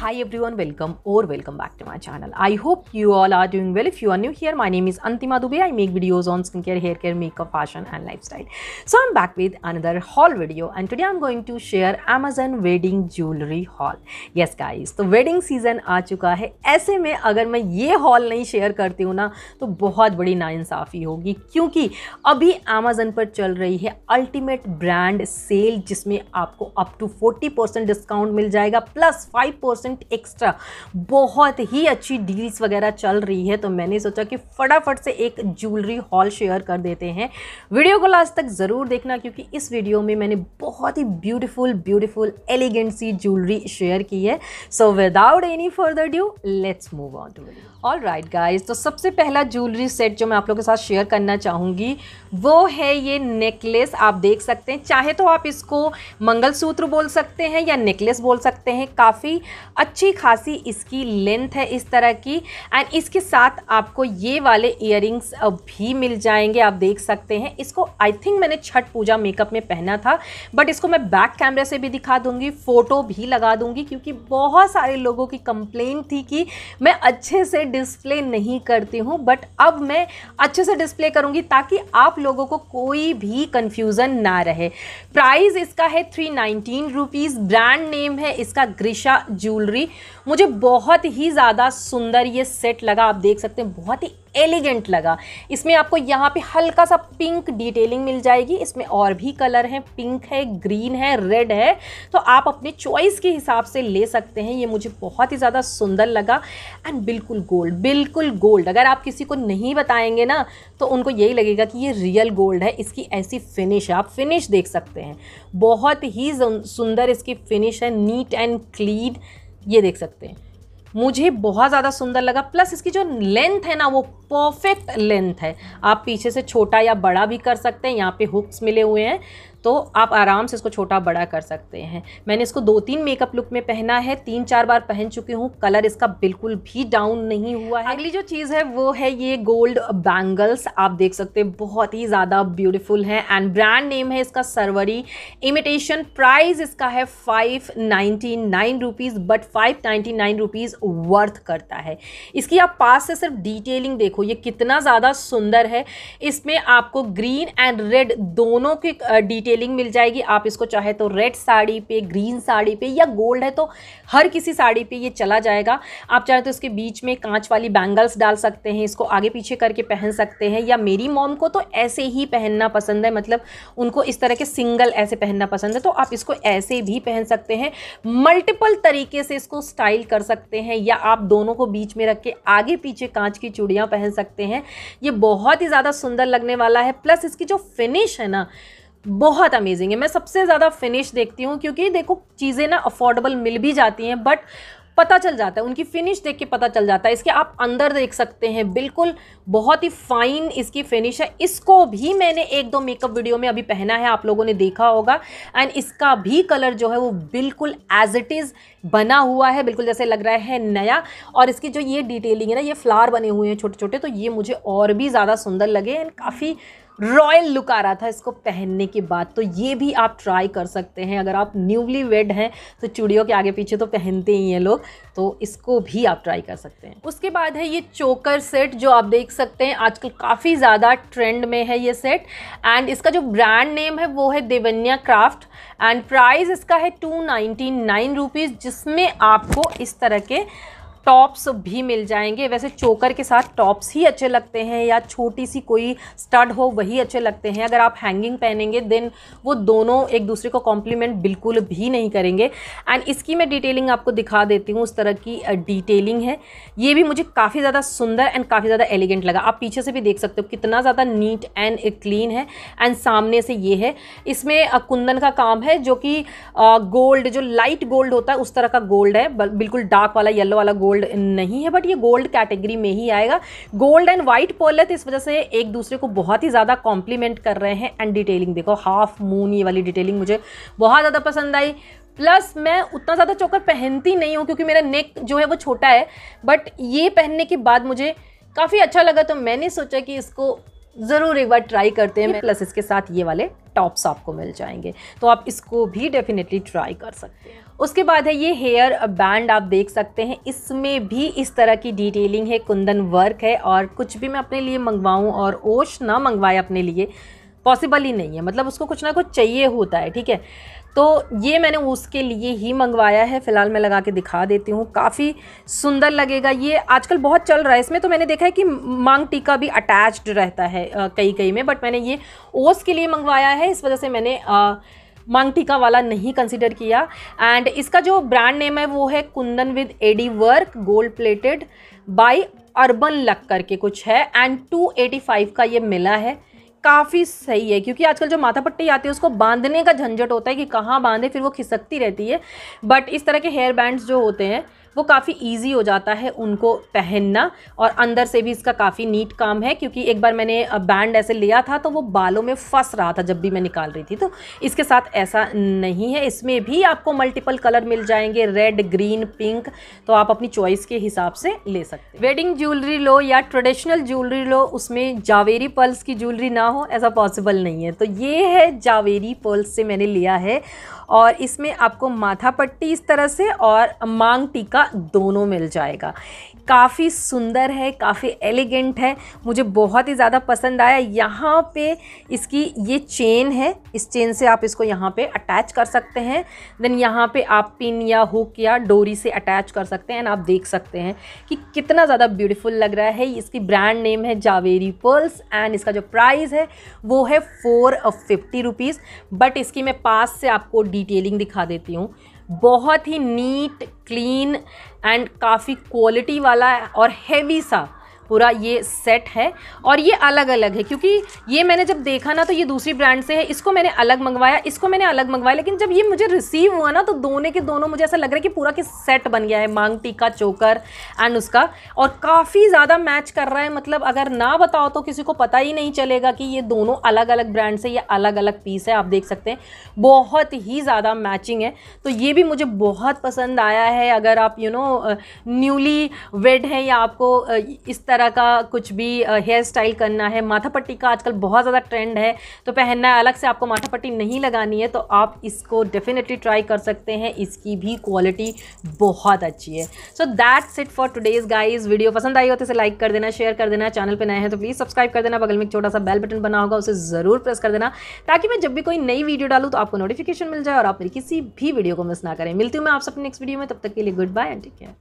Hi everyone, welcome or welcome back to my channel. I hope you all are doing well. If you are new here, my name is Antima Dubey. I make videos on skincare, hair care, makeup, fashion and lifestyle. So I'm back with another haul video and today I'm going to share Amazon wedding jewelry haul. Yes guys, the wedding season आ चुका है ऐसे में अगर मैं ये haul नहीं share करती हूँ ना तो बहुत बड़ी नाइंसाफ़ी होगी क्योंकि अभी Amazon पर चल रही है अल्टीमेट ब्रांड सेल जिसमें आपको up to 40% discount मिल जाएगा प्लस 5% परसेंट एक्स्ट्रा बहुत ही अच्छी डील्स वगैरह चल रही है तो मैंने सोचा कि फटाफट से एक ज्वेलरी हॉल शेयर कर देते हैं वीडियो को लास्ट तक ज़रूर देखना क्योंकि इस वीडियो में मैंने बहुत ही ब्यूटीफुल ब्यूटीफुल एलिगेंट सी ज्वेलरी शेयर की है so without any further due let's move on to video all right guys तो सबसे पहला ज्वेलरी सेट जो मैं आप लोगों के साथ शेयर करना चाहूँगी वो है ये नेकलेस आप देख सकते हैं चाहे तो आप इसको मंगलसूत्र बोल सकते हैं या नेकलेस बोल सकते हैं काफ़ी अच्छी खासी इसकी लेंथ है इस तरह की एंड इसके साथ आपको ये वाले इयर भी मिल जाएंगे आप देख सकते हैं इसको आई थिंक मैंने छठ पूजा मेकअप में पहना था बट इसको मैं बैक कैमरे से भी दिखा दूँगी फ़ोटो भी लगा दूँगी क्योंकि बहुत सारे लोगों की कंप्लेन थी कि मैं अच्छे से डिस्प्ले नहीं करती हूँ बट अब मैं अच्छे से डिस्प्ले करूँगी ताकि आप लोगों को कोई भी कन्फ्यूज़न ना रहे प्राइस इसका है three nineteen rupees brand name है इसका ग्रिशा ज्वेलरी मुझे बहुत ही ज़्यादा सुंदर ये सेट लगा आप देख सकते हैं बहुत ही एलिगेंट लगा इसमें आपको यहाँ पे हल्का सा पिंक डिटेलिंग मिल जाएगी इसमें और भी कलर हैं पिंक है ग्रीन है रेड है तो आप अपने चॉइस के हिसाब से ले सकते हैं ये मुझे बहुत ही ज़्यादा सुंदर लगा एंड बिल्कुल गोल्ड बिल्कुल गोल्ड अगर आप किसी को नहीं बताएंगे ना तो उनको यही लगेगा कि ये रियल गोल्ड है इसकी ऐसी फिनिश है आप फिनिश देख सकते हैं बहुत ही सुंदर इसकी फिनिश है नीट एंड क्लीन ये देख सकते हैं मुझे बहुत ज़्यादा सुंदर लगा प्लस इसकी जो लेंथ है ना वो परफेक्ट लेंथ है आप पीछे से छोटा या बड़ा भी कर सकते हैं यहाँ पे हुक्स मिले हुए हैं तो आप आराम से इसको छोटा बड़ा कर सकते हैं मैंने इसको दो तीन मेकअप लुक में पहना है तीन चार बार पहन चुकी हूँ कलर इसका बिल्कुल भी डाउन नहीं हुआ है अगली जो चीज़ है वो है ये गोल्ड बैंगल्स आप देख सकते हैं बहुत ही ज़्यादा ब्यूटीफुल है एंड ब्रांड नेम है इसका सरवरी इमिटेशन प्राइस इसका है five ninety nine rupees but five ninety nine rupees worth करता है इसकी आप पास से सिर्फ डिटेलिंग देखो ये कितना ज़्यादा सुंदर है इसमें आपको ग्रीन एंड रेड दोनों के डिटेल डिटेलिंग मिल जाएगी आप इसको चाहे तो रेड साड़ी पे ग्रीन साड़ी पे या गोल्ड है तो हर किसी साड़ी पे ये चला जाएगा आप चाहे तो इसके बीच में कांच वाली बैंगल्स डाल सकते हैं इसको आगे पीछे करके पहन सकते हैं या मेरी मॉम को तो ऐसे ही पहनना पसंद है मतलब उनको इस तरह के सिंगल ऐसे पहनना पसंद है तो आप इसको ऐसे भी पहन सकते हैं मल्टीपल तरीके से इसको स्टाइल कर सकते हैं या आप दोनों को बीच में रख के आगे पीछे कांच की चूड़ियाँ पहन सकते हैं ये बहुत ही ज़्यादा सुंदर लगने वाला है प्लस इसकी जो फिनिश है ना बहुत अमेजिंग है मैं सबसे ज़्यादा फिनिश देखती हूँ क्योंकि देखो चीज़ें ना अफोर्डेबल मिल भी जाती हैं बट पता चल जाता है उनकी फिनिश देख के पता चल जाता है इसके आप अंदर देख सकते हैं बिल्कुल बहुत ही फाइन इसकी फिनिश है इसको भी मैंने एक दो मेकअप वीडियो में अभी पहना है आप लोगों ने देखा होगा एंड इसका भी कलर जो है वो बिल्कुल एज इट इज़ बना हुआ है बिल्कुल जैसे लग रहा है नया और इसकी जो ये डिटेलिंग है ना ये फ्लावर बने हुए हैं छोटे छोटे तो ये मुझे और भी ज़्यादा सुंदर लगे एंड काफ़ी रॉयल लुक आ रहा था इसको पहनने के बाद तो ये भी आप ट्राई कर सकते हैं अगर आप न्यूली वेड हैं तो चूड़ियों के आगे पीछे तो पहनते ही हैं लोग तो इसको भी आप ट्राई कर सकते हैं उसके बाद है ये चोकर सेट जो आप देख सकते हैं आजकल काफ़ी ज़्यादा ट्रेंड में है ये सेट एंड इसका जो ब्रांड नेम है वो है देवन्या क्राफ्ट एंड प्राइस इसका है टू नाइन्टी नाइन रुपीज़ जिसमें आपको इस तरह के टॉप्स भी मिल जाएंगे वैसे चोकर के साथ टॉप्स ही अच्छे लगते हैं या छोटी सी कोई स्टड हो वही अच्छे लगते हैं अगर आप हैंगिंग पहनेंगे देन वो दोनों एक दूसरे को कॉम्प्लीमेंट बिल्कुल भी नहीं करेंगे एंड इसकी मैं डिटेलिंग आपको दिखा देती हूँ उस तरह की डिटेलिंग है ये भी मुझे काफ़ी ज़्यादा सुंदर एंड काफ़ी ज़्यादा एलिगेंट लगा आप पीछे से भी देख सकते हो कितना ज़्यादा नीट एंड क्लीन है एंड सामने से ये है इसमें कुंदन का काम है जो कि गोल्ड जो लाइट गोल्ड होता है उस तरह का गोल्ड है बिल्कुल डार्क वाला येलो वाला गोल्ड गोल्ड नहीं है बट ये गोल्ड कैटेगरी में ही आएगा गोल्ड एंड वाइट पर्लेथ इस वजह से एक दूसरे को बहुत ही ज़्यादा कॉम्प्लीमेंट कर रहे हैं एंड डिटेलिंग देखो हाफ मून ये वाली डिटेलिंग मुझे बहुत ज़्यादा पसंद आई प्लस मैं उतना ज़्यादा चोकर पहनती नहीं हूँ क्योंकि मेरा नेक जो है वो छोटा है बट ये पहनने के बाद मुझे काफ़ी अच्छा लगा तो मैंने सोचा कि इसको ज़रूर एक बार ट्राई करते हैं प्लस इसके साथ ये वाले टॉप्स आपको मिल जाएंगे तो आप इसको भी डेफिनेटली ट्राई कर सकते हैं उसके बाद है ये हेयर बैंड आप देख सकते हैं इसमें भी इस तरह की डिटेलिंग है कुंदन वर्क है और कुछ भी मैं अपने लिए मंगवाऊँ और ओश ना मंगवाए अपने लिए पॉसिबल ही नहीं है मतलब उसको कुछ ना कुछ चाहिए होता है ठीक है तो ये मैंने उसके लिए ही मंगवाया है फ़िलहाल मैं लगा के दिखा देती हूँ काफ़ी सुंदर लगेगा ये आजकल बहुत चल रहा है इसमें तो मैंने देखा है कि मांग टीका भी अटैच्ड रहता है कई कई में बट मैंने ये ओस के लिए मंगवाया है इस वजह से मैंने आ, मांग टीका वाला नहीं कंसिडर किया एंड इसका जो ब्रांड नेम है वो है kundan with AD work gold plated by urban luck करके कुछ है एंड 285 का ये मिला है काफ़ी सही है क्योंकि आजकल जो माथा पट्टी आती है उसको बांधने का झंझट होता है कि कहाँ बांधे फिर वो खिसकती रहती है बट इस तरह के हेयर बैंड्स जो होते हैं वो काफ़ी ईजी हो जाता है उनको पहनना और अंदर से भी इसका काफ़ी नीट काम है क्योंकि एक बार मैंने बैंड ऐसे लिया था तो वो बालों में फंस रहा था जब भी मैं निकाल रही थी तो इसके साथ ऐसा नहीं है इसमें भी आपको मल्टीपल कलर मिल जाएंगे रेड ग्रीन पिंक तो आप अपनी चॉइस के हिसाब से ले सकते हैं वेडिंग ज्वेलरी लो या ट्रेडिशनल ज्वेलरी लो उसमें जावेरी पर्ल्स की ज्वेलरी ना हो ऐसा पॉसिबल नहीं है तो ये है जावेरी पर्ल्स से मैंने लिया है और इसमें आपको माथा पट्टी इस तरह से और मांग टीका दोनों मिल जाएगा काफ़ी सुंदर है काफ़ी एलिगेंट है मुझे बहुत ही ज़्यादा पसंद आया यहाँ पे इसकी ये चेन है इस चेन से आप इसको यहाँ पे अटैच कर सकते हैं देन यहाँ पे आप पिन या हुक या डोरी से अटैच कर सकते हैं एंड आप देख सकते हैं कि कितना ज़्यादा ब्यूटीफुल लग रहा है इसकी ब्रांड नेम है जावेरी पर्ल्स एंड इसका जो प्राइस है वो है फ़ोर फिफ्टी रुपीज़ बट इसकी मैं पास से आपको डिटेलिंग दिखा देती हूँ बहुत ही नीट क्लीन एंड काफ़ी क्वालिटी वाला और हैवी सा पूरा ये सेट है और ये अलग अलग है क्योंकि ये मैंने जब देखा ना तो ये दूसरी ब्रांड से है इसको मैंने अलग मंगवाया इसको मैंने अलग मंगवाया लेकिन जब ये मुझे रिसीव हुआ ना तो दोनों के दोनों मुझे ऐसा लग रहा है कि पूरा के सेट बन गया है मांग टीका चोकर एंड उसका और काफ़ी ज़्यादा मैच कर रहा है मतलब अगर ना बताओ तो किसी को पता ही नहीं चलेगा कि ये दोनों अलग अलग ब्रांड से ये अलग अलग पीस है आप देख सकते हैं बहुत ही ज़्यादा मैचिंग है तो ये भी मुझे बहुत पसंद आया है अगर आप यू नो न्यूली वेड हैं या आपको इस तरह तरह का कुछ भी हेयर स्टाइल करना है माथा पट्टी का आजकल बहुत ज़्यादा ट्रेंड है तो पहनना है अलग से आपको माथा पट्टी नहीं लगानी है तो आप इसको डेफिनेटली ट्राई कर सकते हैं इसकी भी क्वालिटी बहुत अच्छी है so that's it for today's guys video पसंद आई हो तो इसे लाइक कर देना शेयर कर देना चैनल पर नए हैं तो प्लीज़ सब्सक्राइब कर देना बगल में एक छोटा सा बेल बटन बना होगा उसे ज़रूर प्रेस कर देना ताकि मैं जब भी कोई नई वीडियो डालूँ तो आपको नोटिफिकेशन मिल जाए और आप मेरी किसी भी वीडियो को मिस ना करें मिलती हूँ मैं आप सबने नेक्स्ट वीडियो में तब तक के लिए good bye and take care